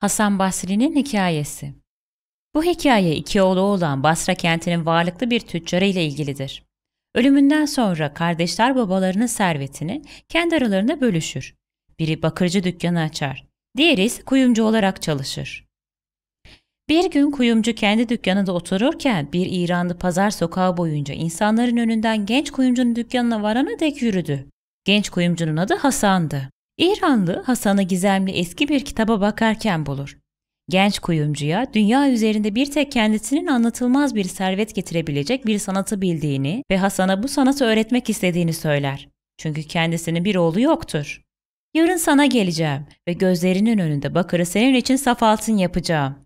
Hasan Basri'nin hikayesi. Bu hikaye iki oğlu olan Basra kentinin varlıklı bir tüccarı ile ilgilidir. Ölümünden sonra kardeşler babalarının servetini kendi aralarında bölüşür. Biri bakırcı dükkanı açar, diğeri ise kuyumcu olarak çalışır. Bir gün kuyumcu kendi dükkanında otururken bir İranlı pazar sokağı boyunca insanların önünden genç kuyumcunun dükkanına varana dek yürüdü. Genç kuyumcunun adı Hasan'dı. İranlı Hasan'ı gizemli eski bir kitaba bakarken bulur. Genç kuyumcuya dünya üzerinde bir tek kendisinin anlatılmaz bir servet getirebilecek bir sanatı bildiğini ve Hasan'a bu sanatı öğretmek istediğini söyler. Çünkü kendisinin bir oğlu yoktur. Yarın sana geleceğim ve gözlerinin önünde bakırı senin için saf altın yapacağım.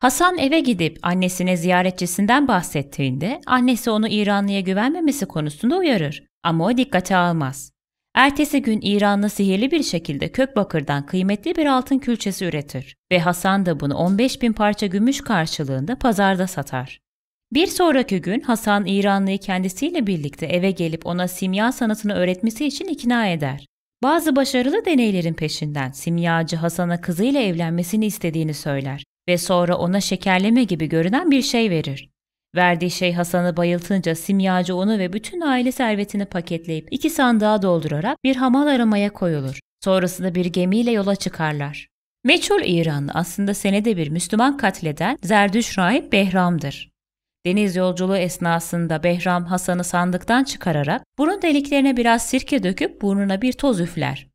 Hasan eve gidip annesine ziyaretçisinden bahsettiğinde annesi onu İranlı'ya güvenmemesi konusunda uyarır ama o dikkate almaz. Ertesi gün İranlı sihirli bir şekilde kökbakırdan kıymetli bir altın külçesi üretir ve Hasan da bunu 15 bin parça gümüş karşılığında pazarda satar. Bir sonraki gün Hasan İranlıyı kendisiyle birlikte eve gelip ona simya sanatını öğretmesi için ikna eder. Bazı başarılı deneylerin peşinden simyacı Hasan'a kızıyla evlenmesini istediğini söyler ve sonra ona şekerleme gibi görünen bir şey verir. Verdiği şey Hasan'ı bayıltınca simyacı onu ve bütün aile servetini paketleyip iki sandığa doldurarak bir hamal aramaya koyulur. Sonrasında bir gemiyle yola çıkarlar. Meçhul İranlı aslında senede bir Müslüman katleden Zerdüş rahip Behram'dır. Deniz yolculuğu esnasında Behram Hasan'ı sandıktan çıkararak burun deliklerine biraz sirke döküp burnuna bir toz üfler.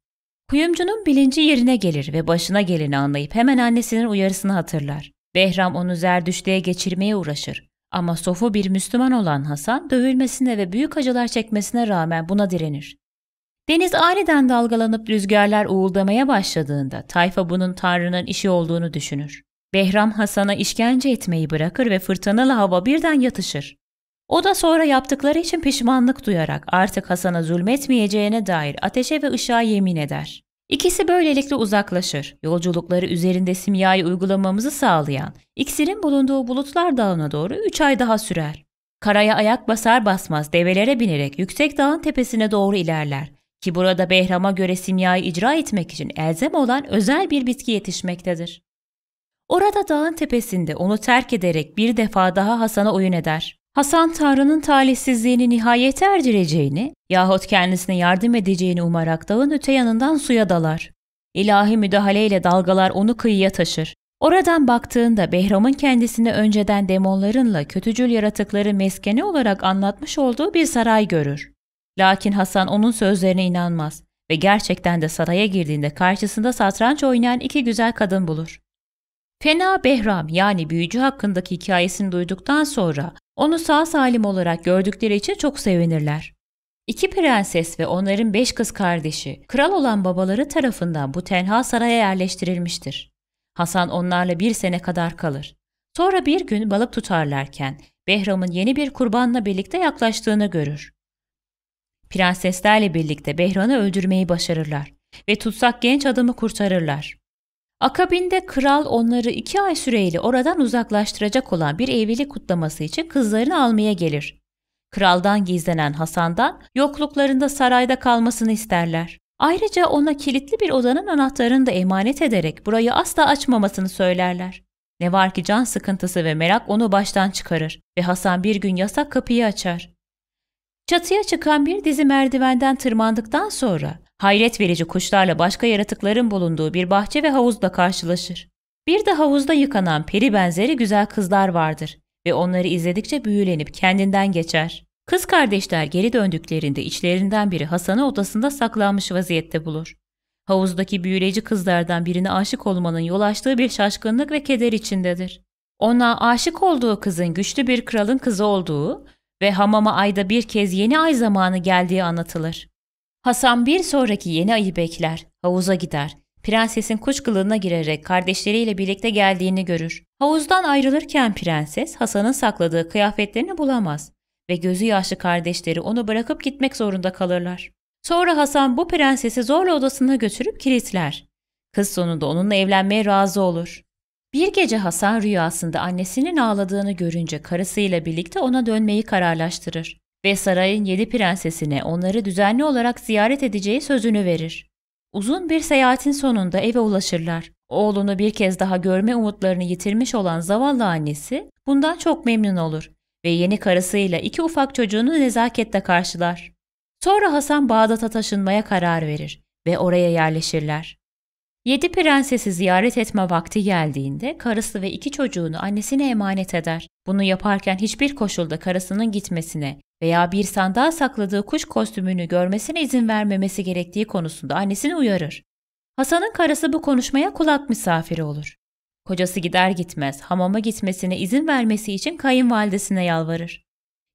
Kuyumcunun bilinci yerine gelir ve başına geleni anlayıp hemen annesinin uyarısını hatırlar. Behram onu zerdüşteye geçirmeye uğraşır. Ama sofu bir Müslüman olan Hasan dövülmesine ve büyük acılar çekmesine rağmen buna direnir. Deniz aniden dalgalanıp rüzgarlar uğuldamaya başladığında tayfa bunun Tanrı'nın işi olduğunu düşünür. Behram Hasan'a işkence etmeyi bırakır ve fırtınalı hava birden yatışır. O da sonra yaptıkları için pişmanlık duyarak artık Hasan'a zulmetmeyeceğine dair ateşe ve ışığa yemin eder. İkisi böylelikle uzaklaşır. Yolculukları üzerinde simyayı uygulamamızı sağlayan iksirin bulunduğu bulutlar dağına doğru 3 ay daha sürer. Karaya ayak basar basmaz develere binerek yüksek dağın tepesine doğru ilerler ki burada Behram'a göre simyayı icra etmek için elzem olan özel bir bitki yetişmektedir. Orada dağın tepesinde onu terk ederek bir defa daha Hasan'a oyun eder. Hasan Tanrı'nın talihsizliğini nihayet erdireceğini yahut kendisine yardım edeceğini umarak dağın öte yanından suya dalar. İlahi müdahaleyle dalgalar onu kıyıya taşır. Oradan baktığında Behram'ın kendisini önceden demonlarınla kötücül yaratıkları meskeni olarak anlatmış olduğu bir saray görür. Lakin Hasan onun sözlerine inanmaz ve gerçekten de saraya girdiğinde karşısında satranç oynayan iki güzel kadın bulur. Fena Behram yani büyücü hakkındaki hikayesini duyduktan sonra onu sağ salim olarak gördükleri için çok sevinirler. İki prenses ve onların beş kız kardeşi kral olan babaları tarafından bu tenha saraya yerleştirilmiştir. Hasan onlarla bir sene kadar kalır. Sonra bir gün balık tutarlarken Behram'ın yeni bir kurbanla birlikte yaklaştığını görür. Prenseslerle birlikte Behram'ı öldürmeyi başarırlar ve tutsak genç adamı kurtarırlar. Akabinde kral onları iki ay süreyle oradan uzaklaştıracak olan bir evlilik kutlaması için kızlarını almaya gelir. Kraldan gizlenen Hasan'dan yokluklarında sarayda kalmasını isterler. Ayrıca ona kilitli bir odanın anahtarını da emanet ederek burayı asla açmamasını söylerler. Ne var ki can sıkıntısı ve merak onu baştan çıkarır ve Hasan bir gün yasak kapıyı açar. Çatıya çıkan bir dizi merdivenden tırmandıktan sonra Hayret verici kuşlarla başka yaratıkların bulunduğu bir bahçe ve havuzla karşılaşır. Bir de havuzda yıkanan peri benzeri güzel kızlar vardır ve onları izledikçe büyülenip kendinden geçer. Kız kardeşler geri döndüklerinde içlerinden biri Hasan'ı odasında saklanmış vaziyette bulur. Havuzdaki büyüleyici kızlardan birine aşık olmanın yol açtığı bir şaşkınlık ve keder içindedir. Ona aşık olduğu kızın güçlü bir kralın kızı olduğu ve hamama ayda bir kez yeni ay zamanı geldiği anlatılır. Hasan bir sonraki yeni ayı bekler, havuza gider. Prensesin kuş kılığına girerek kardeşleriyle birlikte geldiğini görür. Havuzdan ayrılırken prenses Hasan'ın sakladığı kıyafetlerini bulamaz ve gözü yaşlı kardeşleri onu bırakıp gitmek zorunda kalırlar. Sonra Hasan bu prensesi zorla odasına götürüp kilitler. Kız sonunda onunla evlenmeye razı olur. Bir gece Hasan rüyasında annesinin ağladığını görünce karısıyla birlikte ona dönmeyi kararlaştırır ve sarayın yedi prensesine onları düzenli olarak ziyaret edeceği sözünü verir. Uzun bir seyahatin sonunda eve ulaşırlar. Oğlunu bir kez daha görme umutlarını yitirmiş olan zavallı annesi bundan çok memnun olur ve yeni karısıyla iki ufak çocuğunu nezaketle karşılar. Sonra Hasan Bağdat'a taşınmaya karar verir ve oraya yerleşirler. Yedi prensesi ziyaret etme vakti geldiğinde karısı ve iki çocuğunu annesine emanet eder. Bunu yaparken hiçbir koşulda karısının gitmesine veya bir sandığa sakladığı kuş kostümünü görmesine izin vermemesi gerektiği konusunda annesini uyarır. Hasan'ın karısı bu konuşmaya kulak misafiri olur. Kocası gider gitmez hamama gitmesine izin vermesi için kayınvalidesine yalvarır.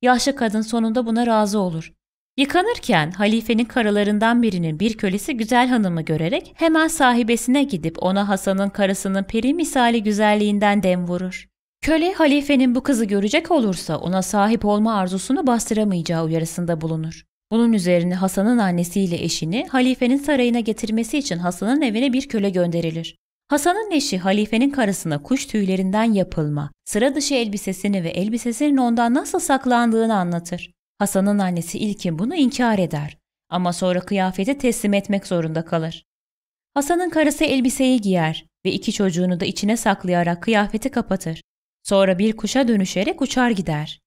Yaşlı kadın sonunda buna razı olur Yıkanırken halifenin karılarından birinin bir kölesi güzel hanımı görerek hemen sahibesine gidip ona Hasan'ın karısının peri misali güzelliğinden dem vurur. Köle halifenin bu kızı görecek olursa ona sahip olma arzusunu bastıramayacağı uyarısında bulunur. Bunun üzerine Hasan'ın annesiyle eşini halifenin sarayına getirmesi için Hasan'ın evine bir köle gönderilir. Hasan'ın eşi halifenin karısına kuş tüylerinden yapılma, sıra dışı elbisesini ve elbisesinin ondan nasıl saklandığını anlatır. Hasan'ın annesi İlkin bunu inkar eder ama sonra kıyafeti teslim etmek zorunda kalır. Hasan'ın karısı elbiseyi giyer ve iki çocuğunu da içine saklayarak kıyafeti kapatır. Sonra bir kuşa dönüşerek uçar gider.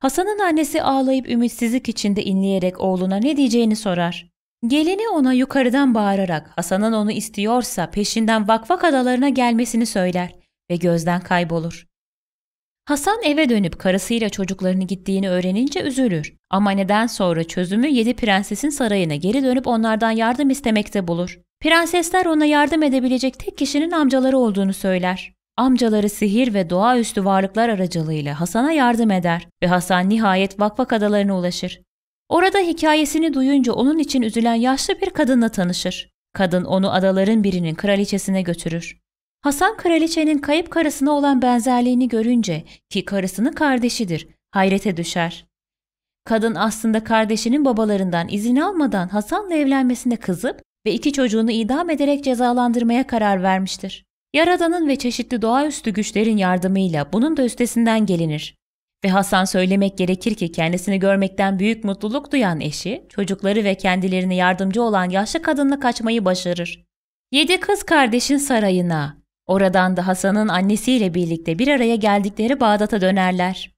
Hasan'ın annesi ağlayıp ümitsizlik içinde inleyerek oğluna ne diyeceğini sorar. Gelini ona yukarıdan bağırarak Hasan'ın onu istiyorsa peşinden vakvak adalarına gelmesini söyler ve gözden kaybolur. Hasan eve dönüp karısıyla çocuklarını gittiğini öğrenince üzülür. Ama neden sonra çözümü yedi prensesin sarayına geri dönüp onlardan yardım istemekte bulur. Prensesler ona yardım edebilecek tek kişinin amcaları olduğunu söyler. Amcaları sihir ve doğaüstü varlıklar aracılığıyla Hasan'a yardım eder ve Hasan nihayet Vakvak adalarına ulaşır. Orada hikayesini duyunca onun için üzülen yaşlı bir kadınla tanışır. Kadın onu adaların birinin kraliçesine götürür. Hasan kraliçenin kayıp karısına olan benzerliğini görünce ki karısının kardeşidir, hayrete düşer. Kadın aslında kardeşinin babalarından izin almadan Hasan'la evlenmesine kızıp ve iki çocuğunu idam ederek cezalandırmaya karar vermiştir. Yaradan'ın ve çeşitli doğaüstü güçlerin yardımıyla bunun da üstesinden gelinir. Ve Hasan söylemek gerekir ki kendisini görmekten büyük mutluluk duyan eşi, çocukları ve kendilerine yardımcı olan yaşlı kadınla kaçmayı başarır. Yedi kız kardeşin sarayına, Oradan da Hasan'ın annesiyle birlikte bir araya geldikleri Bağdat'a dönerler.